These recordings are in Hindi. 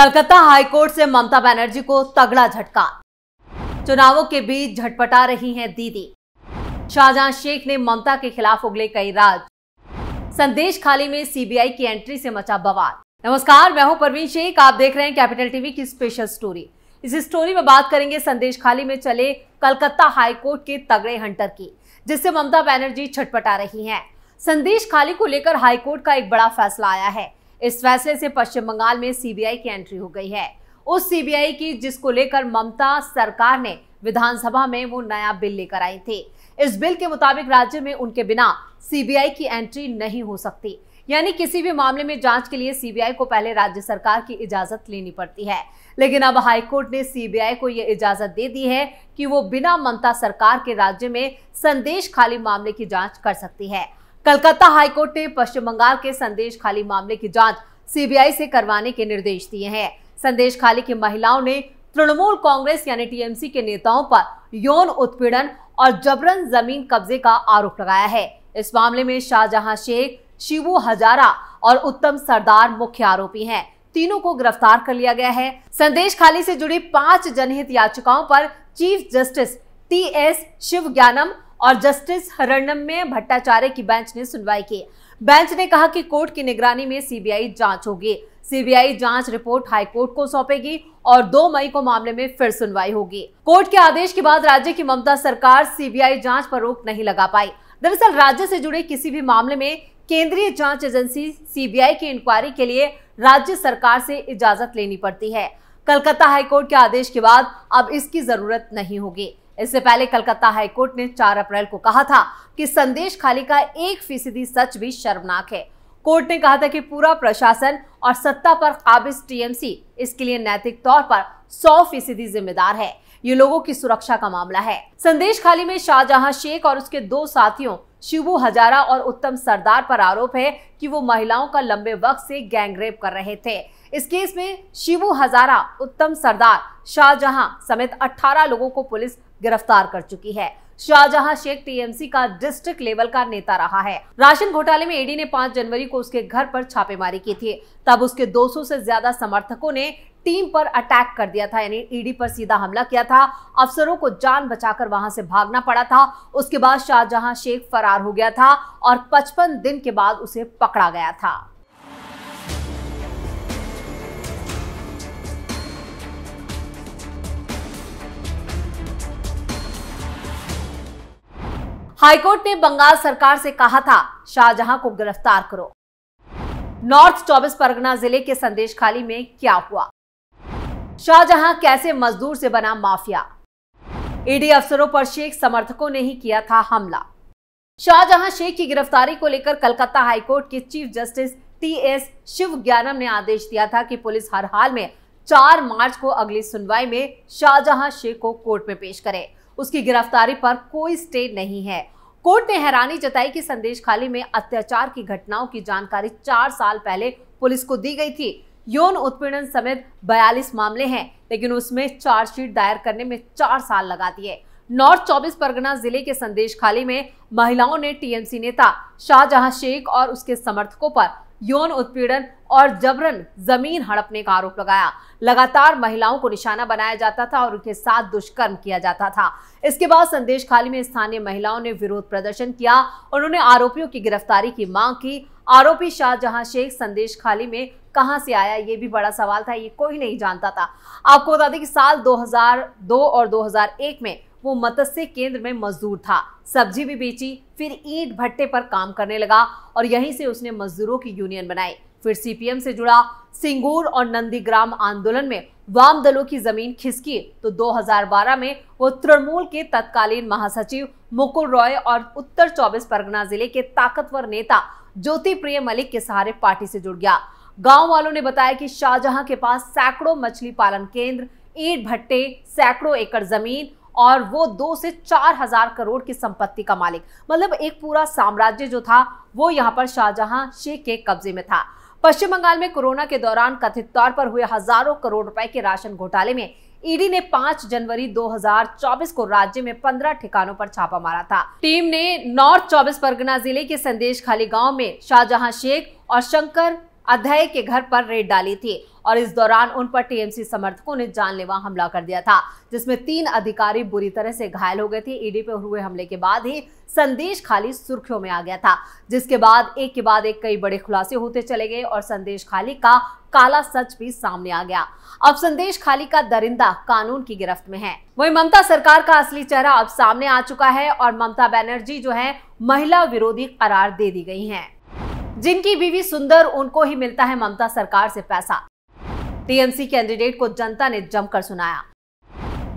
कलकत्ता हाईकोर्ट से ममता बनर्जी को तगड़ा झटका चुनावों के बीच झटपटा रही हैं दीदी शाहजहां शेख ने ममता के खिलाफ उगले कई राज संदेश खाली में सीबीआई की एंट्री से मचा बवाल नमस्कार मैं हूं परवीन शेख आप देख रहे हैं कैपिटल टीवी की स्पेशल स्टोरी इस स्टोरी में बात करेंगे संदेश खाली में चले कलकत्ता हाईकोर्ट के तगड़े हंटर की जिससे ममता बनर्जी छटपटा रही हैं संदेश खाली को लेकर हाईकोर्ट का एक बड़ा फैसला आया है इस फैसले से पश्चिम बंगाल में सीबीआई की एंट्री हो गई है उस सीबीआई की जिसको लेकर ममता सरकार ने विधानसभा में वो नया बिल लेकर आई थी इस बिल के मुताबिक राज्य में उनके बिना सीबीआई की एंट्री नहीं हो सकती यानी किसी भी मामले में जांच के लिए सीबीआई को पहले राज्य सरकार की इजाजत लेनी पड़ती है लेकिन अब हाईकोर्ट ने सीबीआई को यह इजाजत दे दी है कि वो बिना ममता सरकार के राज्य में संदेश खाली मामले की जांच कर सकती है कलकत्ता हाईकोर्ट ने पश्चिम बंगाल के संदेश खाली मामले की जांच सीबीआई से करवाने के निर्देश दिए हैं संदेश खाली की महिलाओं ने तृणमूल कांग्रेस यानी टीएमसी के नेताओं पर यौन उत्पीड़न और जबरन जमीन कब्जे का आरोप लगाया है इस मामले में शाहजहां शेख शिवू हजारा और उत्तम सरदार मुख्य आरोपी हैं तीनों को गिरफ्तार कर लिया गया है संदेश खाली से जुड़ी पांच जनहित याचिकाओं पर chief justice T S Sivagnanam और जस्टिस हरणम में भट्टाचार्य की बेंच ने सुनवाई की बेंच ने कहा कि कोर्ट की निगरानी में सीबीआई जांच होगी सीबीआई जांच रिपोर्ट हाईकोर्ट को सौंपेगी और 2 मई को मामले में फिर सुनवाई होगी कोर्ट के आदेश के बाद राज्य की ममता सरकार सीबीआई जांच पर रोक नहीं लगा पाई दरअसल राज्य से जुड़े किसी भी मामले में केंद्रीय जांच एजेंसी सीबीआई की इंक्वायरी के लिए राज्य सरकार से इजाजत लेनी पड़ती है कलकत्ता हाईकोर्ट के आदेश के बाद अब इसकी जरूरत नहीं होगी इससे पहले कलकत्ता हाईकोर्ट ने 4 अप्रैल को कहा था कि संदेश खाली का एक फीसदी सच भी शर्मनाक है कोर्ट ने कहा था कि पूरा प्रशासन और सत्ता पर काबिज टीएमसी इसके लिए नैतिक तौर पर 100 फीसदी जिम्मेदार है ये लोगों की सुरक्षा का मामला है संदेश खाली में शाहजहां शेख और उसके दो साथियों शिवू हजारा और उत्तम सरदार पर आरोप है कि वो महिलाओं का लंबे वक्त से गैंगरेप कर रहे थे इस केस में शिवू हजारा उत्तम सरदार शाहजहां समेत 18 लोगों को पुलिस गिरफ्तार कर चुकी है शाहजहां शेख टीएमसी का डिस्ट्रिक्ट लेवल का नेता रहा है राशन घोटाले में एडी ने 5 जनवरी को उसके घर पर छापेमारी की थी तब उसके 200 से ज्यादा समर्थकों ने टीम पर अटैक कर दिया था यानी ईडी पर सीधा हमला किया था अफसरों को जान बचाकर वहां से भागना पड़ा था उसके बाद शाहजहां शेख फरार हो गया था और पचपन दिन के बाद उसे पकड़ा गया था हाईकोर्ट ने बंगाल सरकार से कहा था शाहजहां को गिरफ्तार करो नॉर्थ चौबीस परगना जिले के संदेश खाली में क्या हुआ शाहजहां कैसे मजदूर से बना माफिया ईडी अफसरों पर शेख समर्थकों ने ही किया था हमला शाहजहां शेख की गिरफ्तारी को लेकर कलकत्ता हाईकोर्ट के chief justice T S Sivagnanam ने आदेश दिया था कि पुलिस हर हाल में 4 मार्च को अगली सुनवाई में शाहजहां शेख को कोर्ट में पेश करे उसकी गिरफ्तारी पर कोई स्टे नहीं है कोर्ट ने हैरानी जताई कि संदेश खाली में अत्याचार की घटनाओं की जानकारी चार साल पहले पुलिस को दी गई थी यौन उत्पीड़न समेत 42 मामले हैं लेकिन उसमें चार्जशीट दायर करने में चार साल लगा दिए नॉर्थ चौबीस परगना जिले के संदेश खाली में महिलाओं ने टीएमसी नेता शाहजहां शेख और उसके समर्थकों पर यौन उत्पीड़न और जबरन जमीन हड़पने का आरोप लगाया लगातार महिलाओं को निशाना बनाया जाता था और उनके साथ दुष्कर्म किया जाता था इसके बाद संदेश खाली में स्थानीय महिलाओं ने विरोध प्रदर्शन किया उन्होंने आरोपियों की गिरफ्तारी की मांग की आरोपी शाहजहां शेख संदेश खाली में कहां से आया ये भी बड़ा सवाल था ये कोई नहीं जानता था आपको बता दें कि साल 2002 और 2001 में वो मत्स्य केंद्र में मजदूर था सब्जी भी बेची फिर ईंट भट्टे पर काम करने लगा और यहीं से उसने मजदूरों की यूनियन बनाई फिर सीपीएम से जुड़ा सिंगूर और नंदीग्राम आंदोलन में वाम दलों की जमीन खिसकी तो 2012 में वो तृणमूल के तत्कालीन महासचिव मुकुल रॉय और उत्तर 24 परगना जिले के ताकतवर नेता ज्योति प्रिय मलिक के सहारे पार्टी से जुड़ गया गांव वालों ने बताया कि शाहजहां के पास सैकड़ों मछली पालन केंद्र ईट भट्टे सैकड़ों एकड़ जमीन और वो दो से चार हजार करोड़ की संपत्ति का मालिक मतलब एक पूरा साम्राज्य जो था वो यहाँ पर शाहजहां शेख के कब्जे में था पश्चिम बंगाल में कोरोना के दौरान कथित तौर पर हुए हजारों करोड़ रुपए के राशन घोटाले में ईडी ने 5 जनवरी 2024 को राज्य में 15 ठिकानों पर छापा मारा था टीम ने नॉर्थ चौबीस परगना जिले के संदेश खाली गांव में शाहजहां शेख और शंकर अध्यय के घर पर रेड डाली थी और इस दौरान उन पर टीएमसी समर्थकों ने जानलेवा हमला कर दिया था जिसमें तीन अधिकारी बुरी तरह से घायल हो गए थे ईडी पर हुए हमले के बाद ही संदेश खाली सुर्खियों में आ गया था जिसके बाद एक के बाद एक कई बड़े खुलासे होते चले गए और संदेश खाली का काला सच भी सामने आ गया अब संदेश खाली का दरिंदा कानून की गिरफ्त में है वही ममता सरकार का असली चेहरा अब सामने आ चुका है और ममता बनर्जी जो है महिला विरोधी करार दे दी गई है जिनकी बीवी सुंदर उनको ही मिलता है ममता सरकार से पैसा टीएमसी कैंडिडेट को जनता ने जमकर सुनाया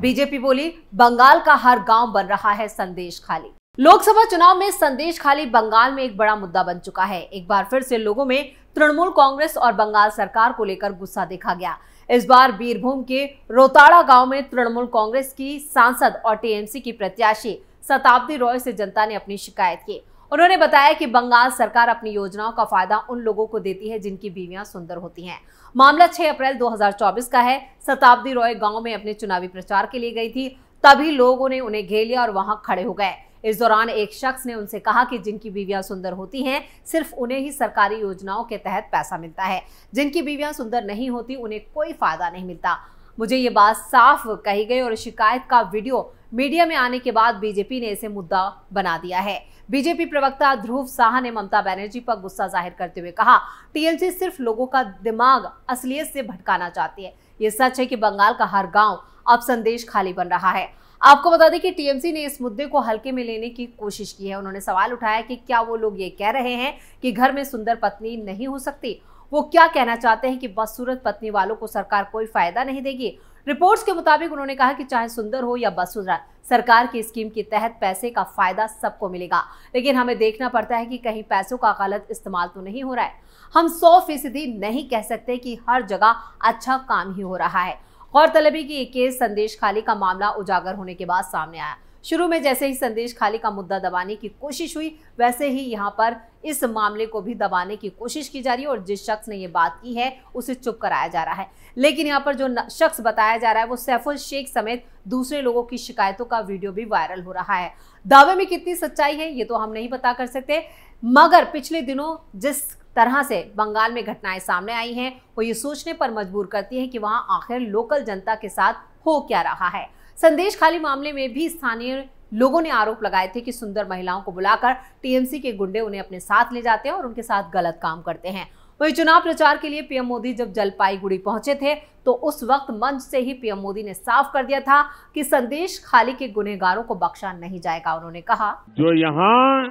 बीजेपी बोली बंगाल का हर गांव बन रहा है संदेश खाली लोकसभा चुनाव में संदेश खाली बंगाल में एक बड़ा मुद्दा बन चुका है एक बार फिर से लोगों में तृणमूल कांग्रेस और बंगाल सरकार को लेकर गुस्सा देखा गया इस बार बीरभूम के रोताड़ा गांव में तृणमूल कांग्रेस की सांसद और टीएमसी की प्रत्याशी शताब्दी रॉय से जनता ने अपनी शिकायत की उन्होंने बताया कि बंगाल सरकार अपनी योजनाओं का फायदा उन लोगों को देती है जिनकी बीवियां सुंदर होती हैं मामला 6 अप्रैल 2024 का है शताब्दी रॉय गांव में अपने चुनावी प्रचार के लिए गई थी तभी लोगों ने उन्हें घेर लिया और वहां खड़े हो गए इस दौरान एक शख्स ने उनसे कहा कि जिनकी बीवियां सुंदर होती हैं सिर्फ उन्हें ही सरकारी योजनाओं के तहत पैसा मिलता है जिनकी बीवियां सुंदर नहीं होती उन्हें कोई फायदा नहीं मिलता मुझे ये बात साफ कही गई और शिकायत का वीडियो मीडिया में आने के बाद बीजेपी ने इसे मुद्दा बना दिया है बीजेपी प्रवक्ता ध्रुव साह ने ममता बनर्जी पर गुस्सा जाहिर करते हुए कहा टीएमसी सिर्फ लोगों का दिमाग असलियत से भटकाना चाहती है ये सच है कि बंगाल का हर गाँव अब संदेश खाली बन रहा है आपको बता दें कि टीएमसी ने इस मुद्दे को हल्के में लेने की कोशिश की है उन्होंने सवाल उठाया कि क्या वो लोग ये कह रहे हैं कि घर में सुंदर पत्नी नहीं हो सकती वो क्या कहना चाहते हैं कि बदसूरत पत्नी वालों को सरकार कोई फायदा नहीं देगी रिपोर्ट्स के मुताबिक उन्होंने कहा कि चाहे सुंदर हो या बसुंदर सरकार की स्कीम के तहत पैसे का फायदा सबको मिलेगा लेकिन हमें देखना पड़ता है कि कहीं पैसों का गलत इस्तेमाल तो नहीं हो रहा है हम सौ फीसदी नहीं कह सकते कि हर जगह अच्छा काम ही हो रहा है गौरतलब है कि ये केस संदेश खाली का मामला उजागर होने के बाद सामने आया शुरू में जैसे ही संदेश खाली का मुद्दा दबाने की कोशिश हुई वैसे ही यहाँ पर इस मामले को भी दबाने की कोशिश की जा रही है और जिस शख्स ने ये बात की है उसे चुप कराया जा रहा है लेकिन यहाँ पर जो शख्स बताया जा रहा है वो सैफुल शेख समेत दूसरे लोगों की शिकायतों का वीडियो भी वायरल हो रहा है दावे में कितनी सच्चाई है ये तो हम नहीं पता कर सकते मगर पिछले दिनों जिस तरह से बंगाल में घटनाएं सामने आई हैं वो ये सोचने पर मजबूर करती हैं कि वहाँ आखिर लोकल जनता के साथ हो क्या रहा है संदेश खाली मामले में भी स्थानीय लोगों ने आरोप लगाए थे कि सुंदर महिलाओं को बुलाकर टीएमसी के गुंडे उन्हें अपने साथ ले जाते हैं और उनके साथ गलत काम करते हैं वही चुनाव प्रचार के लिए पीएम मोदी जब जलपाईगुड़ी पहुंचे थे तो उस वक्त मंच से ही पीएम मोदी ने साफ कर दिया था कि संदेश खाली के गुनहगारों को बख्शा नहीं जाएगा उन्होंने कहा जो यहाँ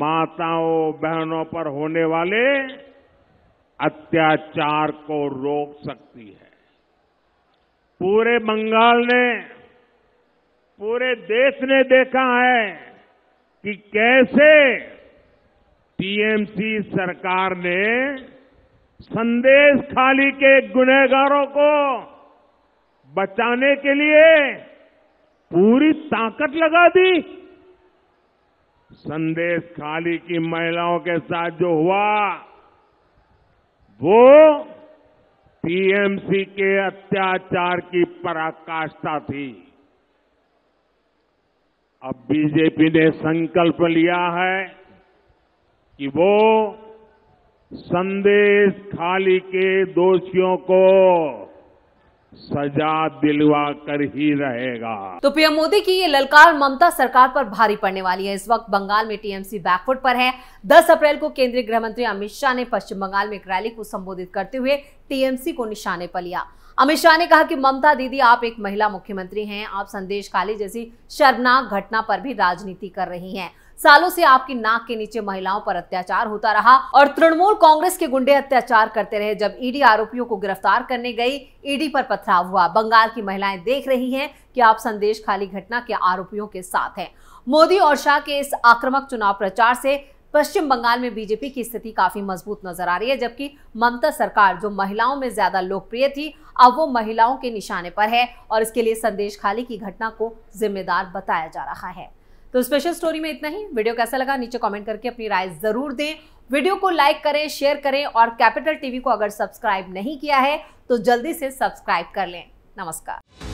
माताओं बहनों पर होने वाले अत्याचार को रोक सकती है पूरे बंगाल ने पूरे देश ने देखा है कि कैसे टीएमसी सरकार ने संदेश खाली के गुनहगारों को बचाने के लिए पूरी ताकत लगा दी संदेश खाली की महिलाओं के साथ जो हुआ वो टीएमसी के अत्याचार की पराकाष्ठा थी अब बीजेपी ने संकल्प लिया है कि वो संदेश खाली के दोषियों को सजा दिलवा कर ही रहेगा तो पीएम मोदी की ये ललकार ममता सरकार पर भारी पड़ने वाली है इस वक्त बंगाल में टीएमसी बैकफुट पर है 10 अप्रैल को केंद्रीय गृह मंत्री अमित शाह ने पश्चिम बंगाल में एक रैली को संबोधित करते हुए टीएमसी को निशाने पर लिया अमित शाह ने कहा कि ममता दीदी आप एक महिला मुख्यमंत्री हैं आप संदेश काली जैसी शर्मनाक घटना पर भी राजनीति कर रही हैं सालों से आपकी नाक के नीचे महिलाओं पर अत्याचार होता रहा और तृणमूल कांग्रेस के गुंडे अत्याचार करते रहे जब ईडी आरोपियों को गिरफ्तार करने गई ईडी पर पथराव हुआ बंगाल की महिलाएं देख रही हैं कि आप संदेश खाली घटना के आरोपियों के साथ हैं मोदी और शाह के इस आक्रामक चुनाव प्रचार से पश्चिम बंगाल में बीजेपी की स्थिति काफी मजबूत नजर आ रही है जबकि ममता सरकार जो महिलाओं में ज्यादा लोकप्रिय थी अब वो महिलाओं के निशाने पर है और इसके लिए संदेश खाली की घटना को जिम्मेदार बताया जा रहा है तो स्पेशल स्टोरी में इतना ही वीडियो कैसा लगा नीचे कमेंट करके अपनी राय जरूर दें वीडियो को लाइक करें शेयर करें और कैपिटल टीवी को अगर सब्सक्राइब नहीं किया है तो जल्दी से सब्सक्राइब कर लें नमस्कार